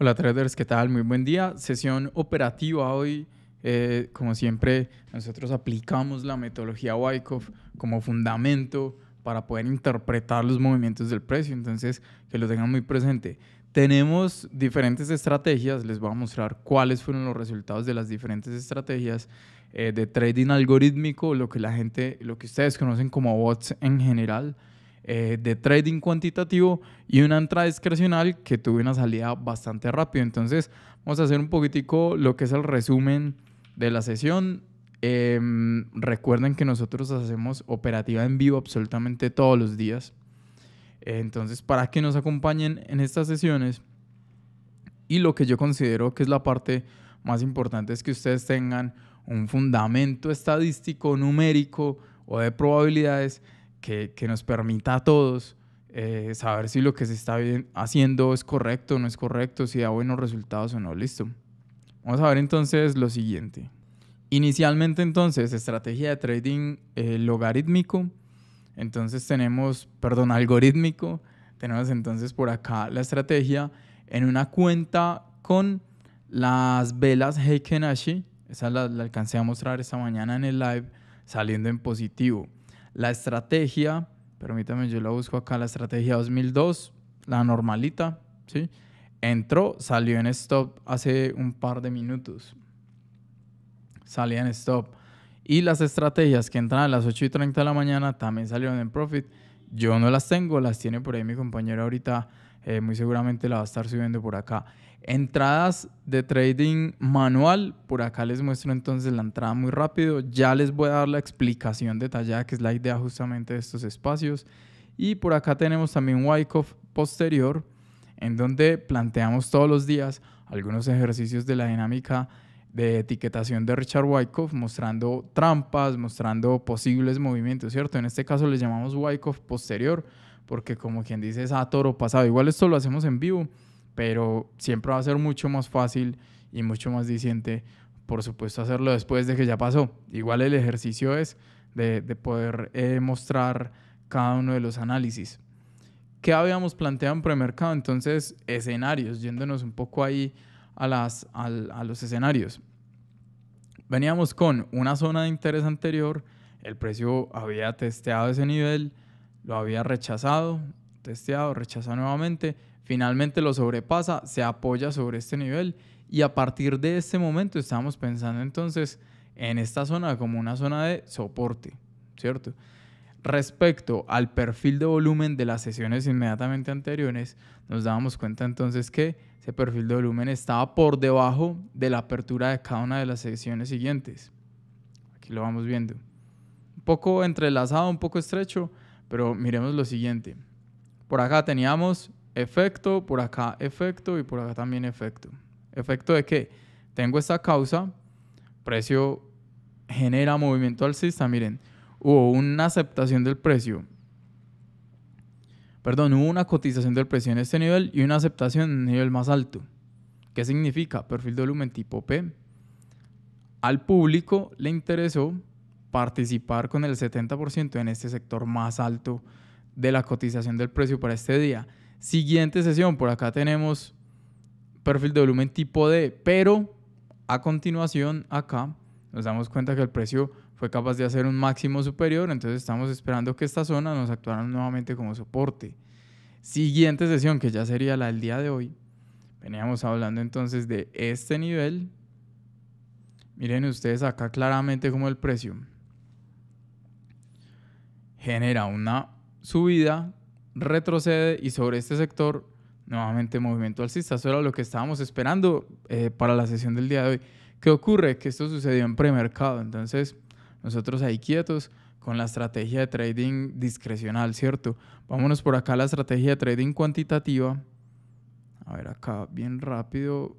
Hola traders, ¿qué tal? Muy buen día. Sesión operativa hoy. Eh, como siempre, nosotros aplicamos la metodología Wyckoff como fundamento para poder interpretar los movimientos del precio. Entonces, que lo tengan muy presente. Tenemos diferentes estrategias. Les voy a mostrar cuáles fueron los resultados de las diferentes estrategias eh, de trading algorítmico, lo que la gente, lo que ustedes conocen como bots en general. Eh, de trading cuantitativo y una entrada discrecional que tuve una salida bastante rápido Entonces, vamos a hacer un poquitico lo que es el resumen de la sesión. Em, recuerden que nosotros hacemos operativa en vivo absolutamente todos los días. Entonces, para que nos acompañen en estas sesiones y lo que yo considero que es la parte más importante es que ustedes tengan un fundamento estadístico, numérico o de probabilidades que, nos permita a todos eh, saber si lo que se está haciendo es correcto o no es correcto, si da buenos resultados o no. Listo. Vamos a ver entonces lo siguiente. Inicialmente entonces, estrategia de trading eh, logarítmico. Entonces tenemos, perdón, algorítmico. Tenemos entonces por acá la estrategia en una cuenta con las velas Heiken Ashi. Esa la alcancé a mostrar esta mañana en el live saliendo en positivo. La estrategia, permítame, yo la busco acá, la estrategia 2002, la normalita, ¿sí? Entró, salió en stop hace un par de minutos. Salía en stop. Y las estrategias que entran a las 8 y 30 de la mañana también salieron en profit. Yo no las tengo, las tiene por ahí mi compañero ahorita. Eh, muy seguramente la va a estar subiendo por acá. Entradas de trading manual, por acá les muestro entonces la entrada muy rápido, ya les voy a dar la explicación detallada que es la idea justamente de estos espacios y por acá tenemos también Wyckoff posterior en donde planteamos todos los días algunos ejercicios de la dinámica de etiquetación de Richard Wyckoff mostrando trampas, mostrando posibles movimientos, ¿cierto? En este caso les llamamos Wyckoff posterior porque como quien dice es a toro pasado, igual esto lo hacemos en vivo pero siempre va a ser mucho más fácil y mucho más diciente, por supuesto, hacerlo después de que ya pasó. Igual el ejercicio es de, poder eh, mostrar cada uno de los análisis. ¿Qué habíamos planteado en premercado? Entonces, escenarios, yéndonos un poco ahí a, las, a los escenarios. Veníamos con una zona de interés anterior, el precio había testeado ese nivel, lo había rechazado, testeado, rechazado nuevamente, finalmente lo sobrepasa, se apoya sobre este nivel y a partir de este momento estamos pensando entonces en esta zona como una zona de soporte, ¿cierto? Respecto al perfil de volumen de las sesiones inmediatamente anteriores, nos dábamos cuenta entonces que ese perfil de volumen estaba por debajo de la apertura de cada una de las sesiones siguientes. Aquí lo vamos viendo. Un poco entrelazado, un poco estrecho, pero miremos lo siguiente. Por acá teníamos efecto, por acá efecto y por acá también efecto. ¿Efecto de qué? Tengo esta causa, precio genera movimiento alcista, miren, hubo una aceptación del precio. Perdón, hubo una cotización del precio en este nivel y una aceptación en un nivel más alto. ¿Qué significa? Perfil de volumen tipo P. Al público le interesó participar con el 70% en este sector más alto de la cotización del precio para este día. Siguiente sesión, por acá tenemos perfil de volumen tipo D, pero a continuación acá nos damos cuenta que el precio fue capaz de hacer un máximo superior, entonces estamos esperando que esta zona nos actuara nuevamente como soporte. Siguiente sesión, que ya sería la del día de hoy, veníamos hablando entonces de este nivel. Miren ustedes acá claramente como el precio genera una subida retrocede y sobre este sector nuevamente movimiento alcista. Eso era lo que estábamos esperando eh, para la sesión del día de hoy. ¿Qué ocurre? Que esto sucedió en premercado. Entonces, nosotros ahí quietos con la estrategia de trading discrecional, ¿cierto? Vámonos por acá a la estrategia de trading cuantitativa. A ver acá, bien rápido.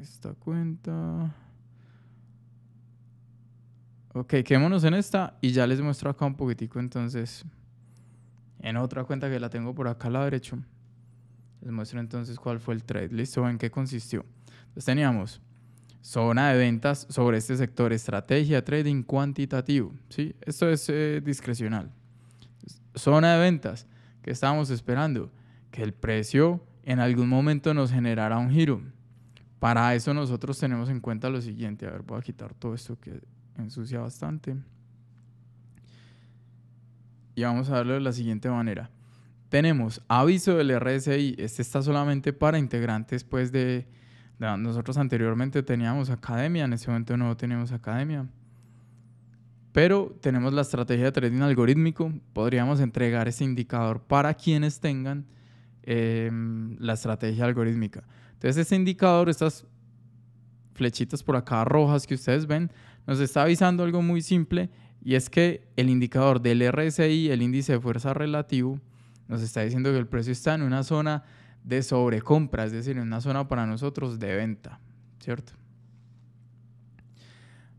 Esta cuenta. Ok, quedémonos en esta y ya les muestro acá un poquitico entonces en otra cuenta que la tengo por acá a la derecha. Les muestro entonces cuál fue el trade. ¿Listo? ¿En qué consistió? Entonces teníamos zona de ventas sobre este sector, estrategia, trading cuantitativo. ¿sí? Esto es eh, discrecional. Zona de ventas, que estábamos esperando? Que el precio en algún momento nos generara un giro. Para eso nosotros tenemos en cuenta lo siguiente. A ver, voy a quitar todo esto que ensucia bastante y vamos a verlo de la siguiente manera. Tenemos aviso del RSI, este está solamente para integrantes pues de, nosotros anteriormente teníamos academia, en este momento no tenemos academia. Pero tenemos la estrategia de trading algorítmico, podríamos entregar ese indicador para quienes tengan em, la estrategia algorítmica. Entonces ese indicador, estas flechitas por acá rojas que ustedes ven, nos está avisando algo muy simple y es que el indicador del RSI, el índice de fuerza relativo, nos está diciendo que el precio está en una zona de sobrecompra, es decir, en una zona para nosotros de venta, ¿cierto?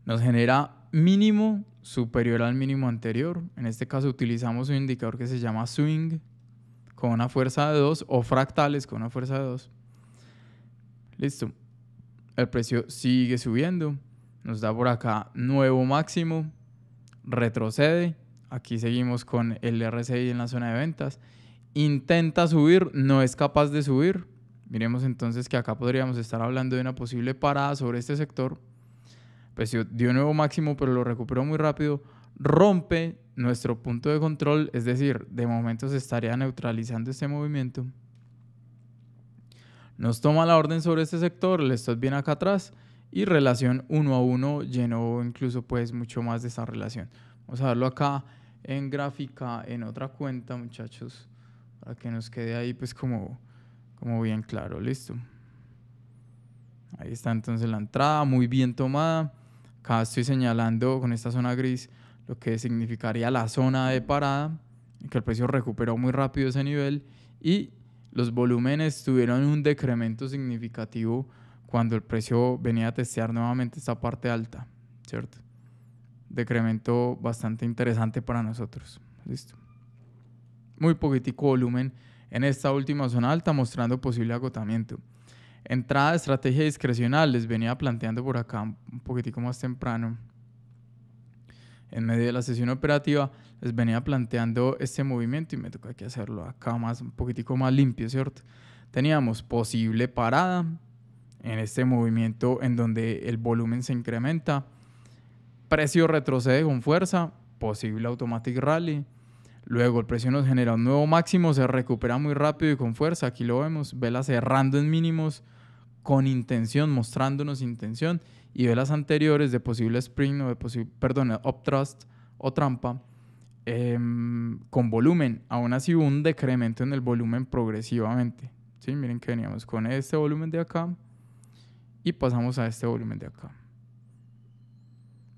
Nos genera mínimo superior al mínimo anterior. En este caso utilizamos un indicador que se llama swing con una fuerza de 2 o fractales con una fuerza de 2. Listo. El precio sigue subiendo. Nos da por acá nuevo máximo retrocede, aquí seguimos con el RSI en la zona de ventas, intenta subir, no es capaz de subir, miremos entonces que acá podríamos estar hablando de una posible parada sobre este sector, pues dio nuevo máximo pero lo recuperó muy rápido, rompe nuestro punto de control, es decir, de momento se estaría neutralizando este movimiento. Nos toma la orden sobre este sector, el stop bien acá atrás y relación uno a uno llenó incluso pues mucho más de esa relación. Vamos a verlo acá en gráfica en otra cuenta, muchachos, para que nos quede ahí pues como, como bien claro, listo. Ahí está entonces la entrada, muy bien tomada. Acá estoy señalando con esta zona gris lo que significaría la zona de parada, que el precio recuperó muy rápido ese nivel y los volúmenes tuvieron un decremento significativo cuando el precio venía a testear nuevamente esta parte alta, ¿cierto? Decremento bastante interesante para nosotros. Listo. Muy poquitico volumen en esta última zona alta mostrando posible agotamiento. Entrada de estrategia discrecional, les venía planteando por acá un poquitico más temprano. En medio de la sesión operativa les venía planteando este movimiento y me toca aquí hacerlo acá más un poquitico más limpio, ¿cierto? Teníamos posible parada, en este movimiento en donde el volumen se incrementa. Precio retrocede con fuerza, posible automatic rally. Luego el precio nos genera un nuevo máximo, se recupera muy rápido y con fuerza. Aquí lo vemos, velas cerrando en mínimos con intención, mostrándonos intención. Y velas anteriores de posible spring o de posible, perdón, uptrust o trampa em, con volumen. Aún así hubo un decremento en el volumen progresivamente. ¿Sí? Miren que veníamos con este volumen de acá, y pasamos a este volumen de acá.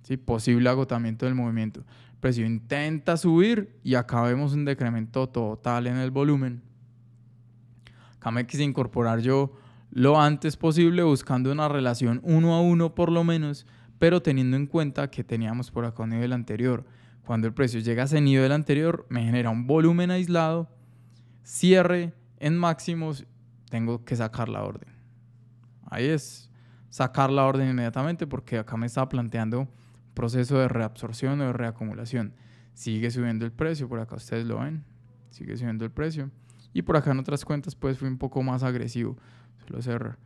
¿Sí? Posible agotamiento del movimiento. El precio intenta subir y acá vemos un decremento total en el volumen. Acá me quise incorporar yo lo antes posible buscando una relación uno a uno por lo menos, pero teniendo en cuenta que teníamos por acá un nivel anterior. Cuando el precio llega a ese nivel anterior, me genera un volumen aislado, cierre en máximos, tengo que sacar la orden. Ahí es sacar la orden inmediatamente porque acá me estaba planteando proceso de reabsorción o de reacumulación. Sigue subiendo el precio, por acá ustedes lo ven, sigue subiendo el precio. Y por acá en otras cuentas pues fui un poco más agresivo, suelo ser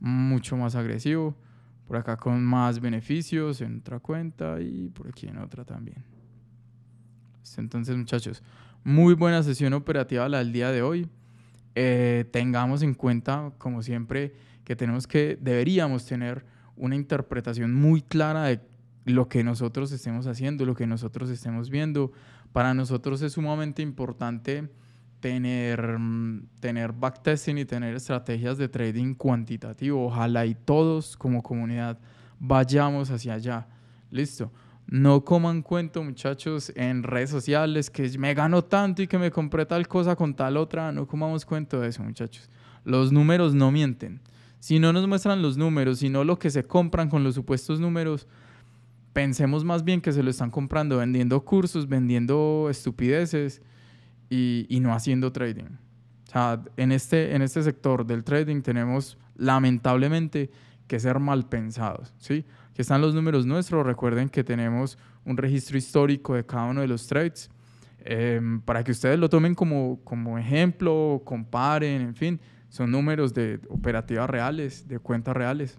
mucho más agresivo, por acá con más beneficios en otra cuenta y por aquí en otra también. Entonces muchachos, muy buena sesión operativa la del día de hoy. Eh, tengamos en cuenta, como siempre, que tenemos que, deberíamos tener una interpretación muy clara de lo que nosotros estemos haciendo, lo que nosotros estemos viendo. Para nosotros es sumamente importante tener, mm, tener backtesting y tener estrategias de trading cuantitativo. Ojalá y todos como comunidad vayamos hacia allá. Listo. No coman cuento, muchachos, en redes sociales que me gano tanto y que me compré tal cosa con tal otra. No comamos cuento de eso, muchachos. Los números no mienten. Si no nos muestran los números, sino lo que se compran con los supuestos números, pensemos más bien que se lo están comprando vendiendo cursos, vendiendo estupideces y, no haciendo trading. O sea, en este, en este sector del trading tenemos lamentablemente que ser mal pensados, ¿sí? Que están los números nuestros. Recuerden que tenemos un registro histórico de cada uno de los trades em, para que ustedes lo tomen como, como ejemplo, comparen, en fin son números de operativas reales, de cuentas reales.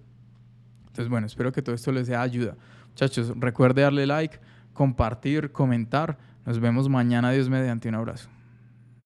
Entonces, bueno, espero que todo esto les sea ayuda. Muchachos, recuerde darle like, compartir, comentar. Nos vemos mañana, Dios mediante un abrazo.